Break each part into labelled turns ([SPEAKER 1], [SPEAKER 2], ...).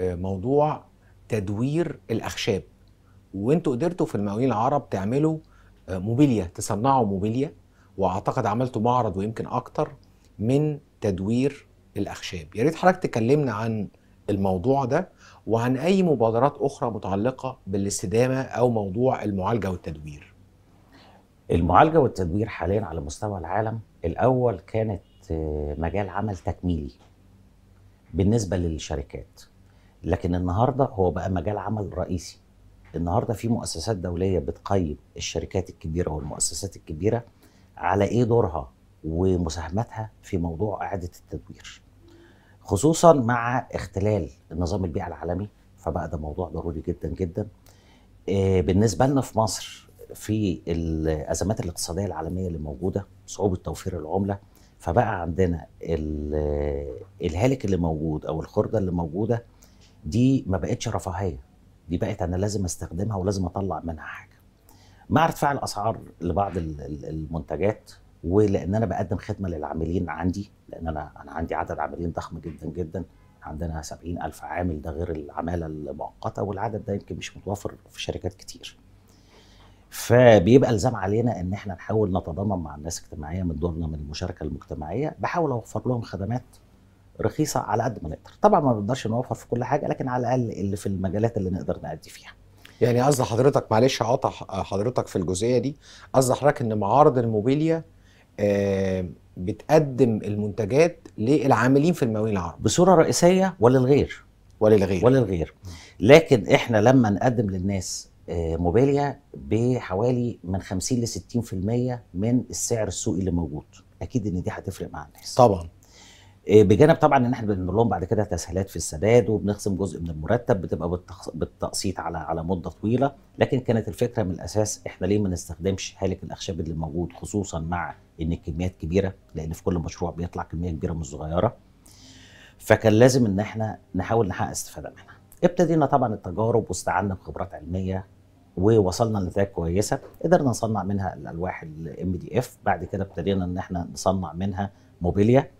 [SPEAKER 1] موضوع تدوير الاخشاب وانتوا قدرتوا في المقاولين العرب تعملوا آه، موبيليا تصنعوا موبيليا واعتقد عملتوا معرض ويمكن اكتر من تدوير الاخشاب يا ريت حضرتك تكلمنا عن الموضوع ده وعن اي مبادرات اخرى متعلقه بالاستدامه او موضوع المعالجه والتدوير المعالجه والتدوير حاليا على مستوى العالم
[SPEAKER 2] الاول كانت آه، مجال عمل تكميلي بالنسبه للشركات لكن النهارده هو بقى مجال عمل رئيسي النهارده في مؤسسات دوليه بتقيم الشركات الكبيره والمؤسسات الكبيره على ايه دورها ومساهمتها في موضوع اعاده التدوير خصوصا مع اختلال النظام البيئه العالمي فبقى ده موضوع ضروري جدا جدا آه، بالنسبه لنا في مصر في الازمات الاقتصاديه العالميه اللي موجوده صعوبه توفير العمله فبقى عندنا الهالك اللي موجود او الخرده اللي موجوده دي ما بقتش رفاهيه دي بقت انا لازم استخدمها ولازم اطلع منها حاجه مع ارتفاع الاسعار لبعض المنتجات ولان انا بقدم خدمه للعاملين عندي لان انا انا عندي عدد عاملين ضخم جدا جدا عندنا سبعين ألف عامل ده غير العمالة المؤقتة والعدد ده يمكن مش متوفر في شركات كتير فبيبقى الزام علينا ان احنا نحاول نتضامن مع الناس اجتماعيا من دورنا من المشاركه المجتمعيه بحاول اوفر لهم خدمات رخيصه على قد ما نقدر طبعا ما بنقدرش
[SPEAKER 1] نوفر في كل حاجه لكن على الاقل اللي في المجالات اللي نقدر نأدي فيها يعني قصد حضرتك معلش هقطع حضرتك في الجزئيه دي قصد حضرتك ان معارض الموبيليا آه، بتقدم المنتجات للعاملين في المواويل العرب بصوره رئيسيه وللغير
[SPEAKER 2] وللغير وللغير لكن احنا لما نقدم للناس آه، موبيليا بحوالي من 50 ل 60% من السعر السوقي اللي موجود اكيد ان دي هتفرق مع الناس طبعا آه، بجانب طبعا ان احنا بنعمل لهم بعد كده تسهيلات في السداد وبنخصم جزء من المرتب بتبقى بالتقسيط على على مده طويله لكن كانت الفكره من الاساس احنا ليه ما نستخدمش هالك الاخشاب اللي موجود خصوصا مع ان الكميات كبيره لان في كل مشروع بيطلع كميه كبيره من الصغيره فكان لازم ان احنا نحاول نحقق استفاده منها ابتدينا طبعا التجارب واستعنا بخبرات علميه ووصلنا لنتائج كويسه قدرنا نصنع منها الالواح الام دي اف بعد كده ابتدينا ان احنا نصنع منها موبيليا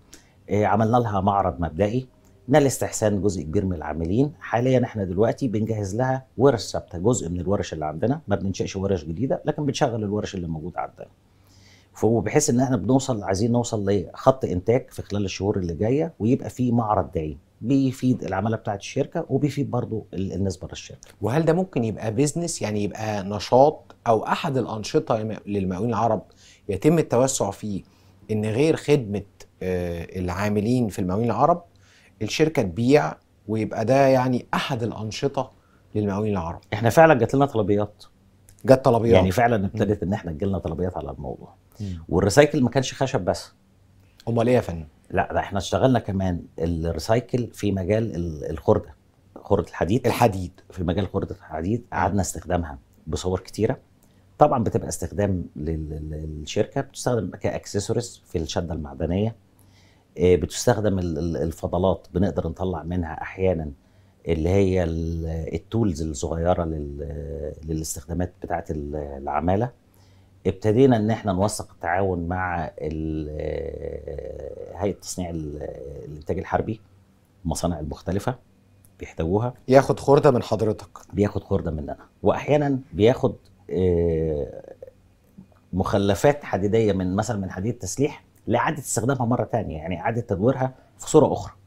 [SPEAKER 2] آه، عملنا لها معرض مبدئي نال استحسان جزء كبير من العاملين حاليا احنا دلوقتي بنجهز لها ورش ثابته جزء من الورش اللي عندنا ما بننشئش ورش جديده لكن بنشغل الورش اللي موجوده عندنا وبحيث ان احنا بنوصل عايزين نوصل لخط انتاج في خلال الشهور اللي جايه ويبقى في معرض دايم بيفيد العماله
[SPEAKER 1] بتاعه الشركه وبيفيد برضو الناس بره الشركه. وهل ده ممكن يبقى بيزنس يعني يبقى نشاط او احد الانشطه للمقاولين العرب يتم التوسع فيه ان غير خدمه آه، العاملين في المقاولين العرب الشركه تبيع ويبقى ده يعني احد الانشطه للمقاولين العرب احنا فعلا جات لنا طلبيات
[SPEAKER 2] جت طلبيات يعني فعلا ابتدت ان احنا تجيلنا طلبيات على الموضوع مم. والريسايكل ما كانش خشب بس امال ايه يا فندم لا ده احنا اشتغلنا كمان الريسايكل في مجال الخرده خرده الحديد الحديد في مجال خرده الحديد قعدنا استخدامها بصور كتيره طبعا بتبقى استخدام للشركه بتستخدم كاكسسوارز في الشده المعدنيه آه، بتستخدم الفضلات بنقدر نطلع منها احيانا اللي هي التولز الصغيره للاستخدامات بتاعه العماله ابتدينا ان احنا نوثق التعاون مع آه، هيئه تصنيع الانتاج الحربي المصانع المختلفه بيحتاجوها ياخد خرده من حضرتك بياخد خرده مننا واحيانا بياخد آه، مخلفات حديديه من مثلا من حديد تسليح لاعاده استخدامها مره ثانيه يعني اعاده تدويرها في صوره اخرى